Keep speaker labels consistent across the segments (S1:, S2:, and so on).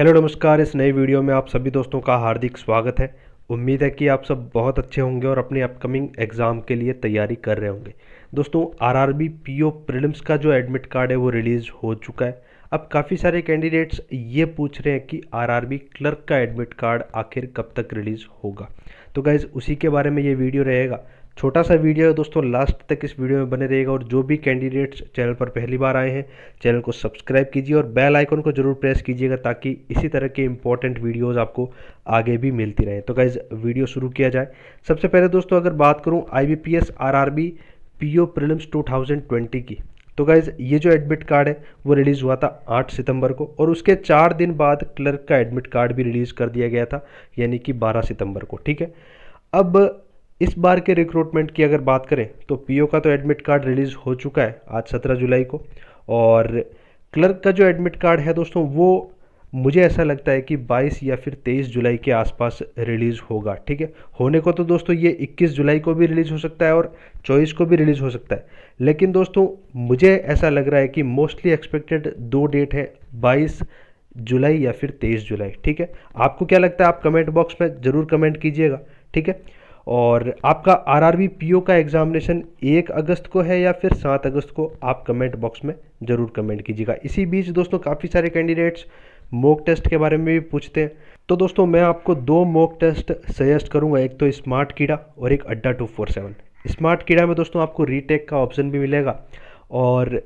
S1: hello नमस्कार इस नए वीडियो में आप सभी दोस्तों का हार्दिक स्वागत है उम्मीद है कि आप सब बहुत अच्छे होंगे और अपने अपकमिंग एग्ज़ाम के लिए तैयारी कर रहे होंगे दोस्तों आरआरबी पीओ प्रीलिम्स का जो एडमिट कार्ड है वो रिलीज़ हो चुका है अब काफ़ी सारे कैंडिडेट्स ये पूछ रहे हैं कि आरआरबी क्लर्क का एडमिट कार्ड आखिर कब तक रिलीज़ होगा तो गाइज़ उसी के बारे में ये वीडियो रहेगा छोटा सा वीडियो है दोस्तों लास्ट तक इस वीडियो में बने रहेगा और जो भी कैंडिडेट्स चैनल पर पहली बार आए हैं चैनल को सब्सक्राइब कीजिए और बेल आइकन को जरूर प्रेस कीजिएगा ताकि इसी तरह के इंपॉर्टेंट वीडियोस आपको आगे भी मिलती रहें तो गाइज वीडियो शुरू किया जाए सबसे पहले दोस्तों अगर बात करूँ I B P S R R B P O prelims two thousand twenty की तो गाइज ये जो एडमिट कार्ड है वो रिलीज़ हुआ था आठ सितंबर को और उसके चार दिन बाद क्लर्क का एडमिट कार्ड भी रिलीज़ कर दिया गया था यानी कि बारह सितंबर को ठीक है अब इस बार के रिक्रूटमेंट की अगर बात करें तो पीओ का तो एडमिट कार्ड रिलीज़ हो चुका है आज सत्रह जुलाई को और क्लर्क का जो एडमिट कार्ड है दोस्तों वो मुझे ऐसा लगता है कि 22 या फिर 23 जुलाई के आसपास रिलीज़ होगा ठीक है होने को तो दोस्तों ये 21 जुलाई को भी रिलीज़ हो सकता है और 24 को भी रिलीज़ हो सकता है लेकिन दोस्तों मुझे ऐसा लग रहा है कि मोस्टली एक्सपेक्टेड दो डेट है 22 जुलाई या फिर 23 जुलाई ठीक है आपको क्या लगता है आप कमेंट बॉक्स में ज़रूर कमेंट कीजिएगा ठीक है और आपका आर आर पीओ का एग्ज़ामिनेशन एक अगस्त को है या फिर सात अगस्त को आप कमेंट बॉक्स में ज़रूर कमेंट कीजिएगा इसी बीच दोस्तों काफ़ी सारे कैंडिडेट्स मॉक टेस्ट के बारे में भी पूछते हैं तो दोस्तों मैं आपको दो मॉक टेस्ट सजेस्ट करूंगा एक तो स्मार्ट कीड़ा और एक अड्डा टू फोर सेवन स्मार्ट कीड़ा में दोस्तों आपको रीटेक का ऑप्शन भी मिलेगा और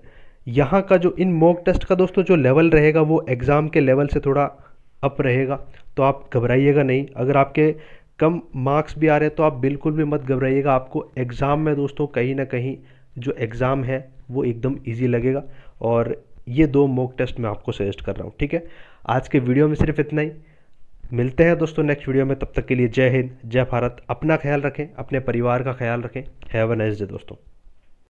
S1: यहाँ का जो इन मॉक टेस्ट का दोस्तों जो लेवल रहेगा वो एग्ज़ाम के लेवल से थोड़ा अप रहेगा तो आप घबराइएगा नहीं अगर आपके कम मार्क्स भी आ रहे हैं तो आप बिल्कुल भी मत घबराइएगा आपको एग्ज़ाम में दोस्तों कहीं ना कहीं जो एग्ज़ाम है वो एकदम ईजी लगेगा और ये दो मॉक टेस्ट मैं आपको सजेस्ट कर रहा हूँ ठीक है आज के वीडियो में सिर्फ इतना ही मिलते हैं दोस्तों नेक्स्ट वीडियो में तब तक के लिए जय हिंद जय भारत अपना ख्याल रखें अपने परिवार का ख्याल रखें हैव अ नाइस डे दोस्तों